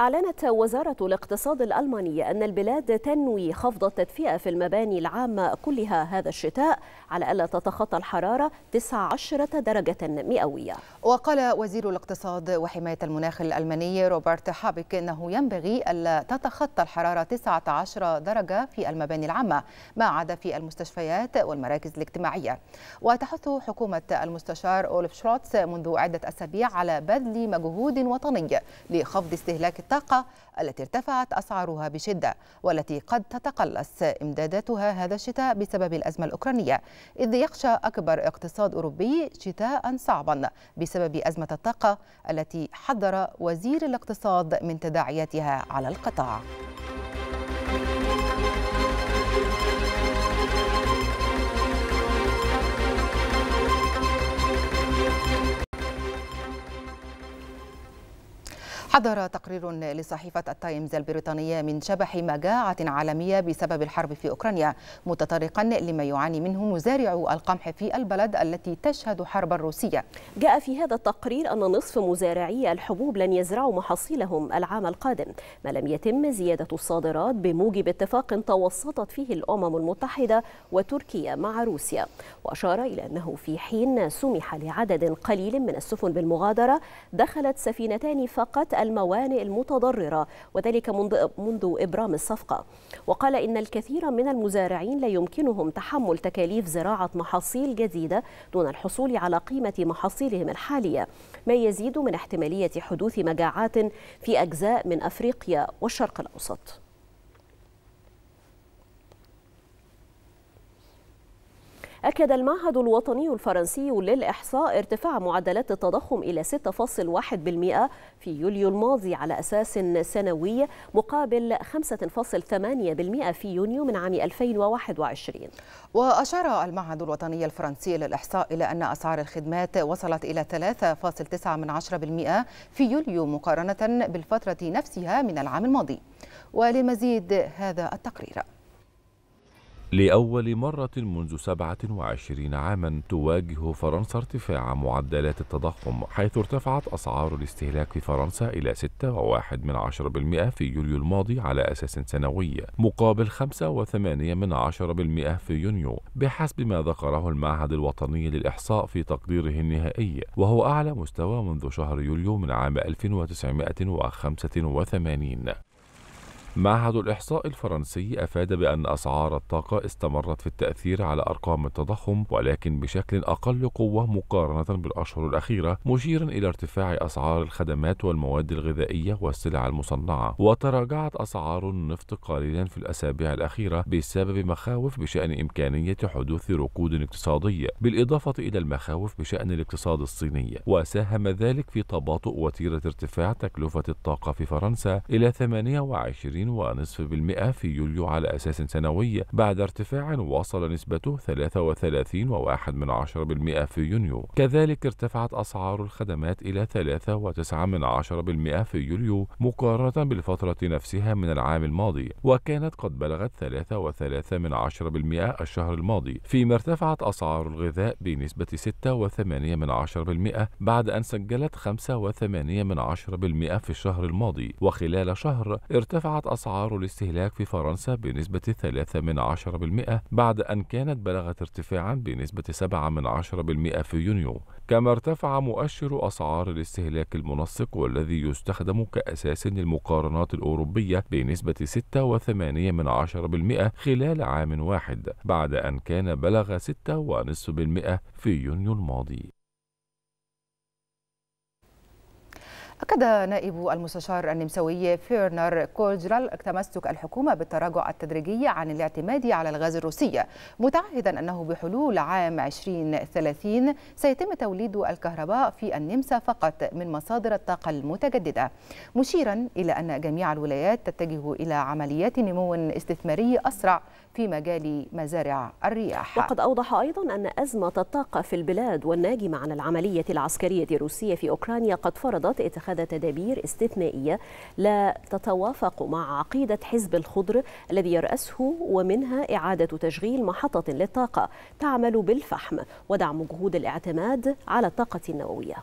أعلنت وزارة الاقتصاد الألمانية أن البلاد تنوي خفض التدفئة في المباني العامة كلها هذا الشتاء على ألا تتخطى الحرارة 19 درجة مئوية وقال وزير الاقتصاد وحماية المناخ الألماني روبرت حابك أنه ينبغي ألا تتخطى الحرارة 19 درجة في المباني العامة ما عدا في المستشفيات والمراكز الاجتماعية وتحث حكومة المستشار أولف شروتس منذ عدة أسابيع على بذل مجهود وطني لخفض استهلاك الطاقة التي ارتفعت أسعارها بشدة والتي قد تتقلص إمداداتها هذا الشتاء بسبب الأزمة الأوكرانية إذ يخشى أكبر اقتصاد أوروبي شتاء صعبا بسبب أزمة الطاقة التي حذر وزير الاقتصاد من تداعياتها على القطاع حضر تقرير لصحيفة التايمز البريطانية من شبح مجاعة عالمية بسبب الحرب في أوكرانيا متطرقا لما يعاني منه مزارعو القمح في البلد التي تشهد حربا روسية جاء في هذا التقرير أن نصف مزارعي الحبوب لن يزرعوا محاصيلهم العام القادم ما لم يتم زيادة الصادرات بموجب اتفاق توسطت فيه الأمم المتحدة وتركيا مع روسيا وأشار إلى أنه في حين سمح لعدد قليل من السفن بالمغادرة دخلت سفينتان فقط الموانئ المتضررة وذلك منذ إبرام الصفقة وقال إن الكثير من المزارعين لا يمكنهم تحمل تكاليف زراعة محاصيل جديدة دون الحصول على قيمة محاصيلهم الحالية ما يزيد من احتمالية حدوث مجاعات في أجزاء من أفريقيا والشرق الأوسط أكد المعهد الوطني الفرنسي للإحصاء ارتفاع معدلات التضخم إلى 6.1% في يوليو الماضي على أساس سنوي مقابل 5.8% في يونيو من عام 2021 وأشار المعهد الوطني الفرنسي للإحصاء إلى أن أسعار الخدمات وصلت إلى 3.9% في يوليو مقارنة بالفترة نفسها من العام الماضي ولمزيد هذا التقرير لأول مرة منذ 27 عاما تواجه فرنسا ارتفاع معدلات التضخم حيث ارتفعت أسعار الاستهلاك في فرنسا إلى 6.1% في يوليو الماضي على أساس سنوي مقابل 5.8% في يونيو بحسب ما ذكره المعهد الوطني للإحصاء في تقديره النهائي وهو أعلى مستوى منذ شهر يوليو من عام 1985 معهد الإحصاء الفرنسي أفاد بأن أسعار الطاقة استمرت في التأثير على أرقام التضخم ولكن بشكل أقل قوة مقارنة بالأشهر الأخيرة مشيرا إلى ارتفاع أسعار الخدمات والمواد الغذائية والسلع المصنعة وتراجعت أسعار النفط قليلا في الأسابيع الأخيرة بسبب مخاوف بشأن إمكانية حدوث ركود اقتصادي بالإضافة إلى المخاوف بشأن الاقتصاد الصيني وساهم ذلك في تباطؤ وتيرة ارتفاع تكلفة الطاقة في فرنسا إلى 28 31.5% في يوليو على أساس سنوي بعد ارتفاع وصل نسبته 33.1% من بالمئة في يونيو كذلك ارتفعت أسعار الخدمات إلى 3.9% من بالمئة في يوليو مقارنة بالفترة نفسها من العام الماضي وكانت قد بلغت 3.3% من بالمئة الشهر الماضي فيما ارتفعت أسعار الغذاء بنسبة 6.8% من بالمئة بعد أن سجلت 5.8% من بالمئة في الشهر الماضي وخلال شهر ارتفعت أسعار الاستهلاك في فرنسا بنسبة 3% بعد أن كانت بلغت ارتفاعا بنسبة 7% في يونيو كما ارتفع مؤشر أسعار الاستهلاك المنسق والذي يستخدم كأساس للمقارنات الأوروبية بنسبة 6.8% خلال عام واحد بعد أن كان بلغ 6.5% في يونيو الماضي أكد نائب المستشار النمساوي فيرنر كولجرال تمسك الحكومة بالتراجع التدريجي عن الاعتماد على الغاز الروسي متعهدا أنه بحلول عام 2030 سيتم توليد الكهرباء في النمسا فقط من مصادر الطاقة المتجددة مشيرا إلى أن جميع الولايات تتجه إلى عمليات نمو استثماري أسرع في مجال مزارع الرياح وقد أوضح أيضا أن أزمة الطاقة في البلاد والناجمة عن العملية العسكرية الروسية في أوكرانيا قد فرضت اتخاذ اتخذ تدابير استثنائية لا تتوافق مع عقيدة حزب الخضر الذي يرأسه ومنها إعادة تشغيل محطة للطاقة تعمل بالفحم ودعم جهود الاعتماد على الطاقة النووية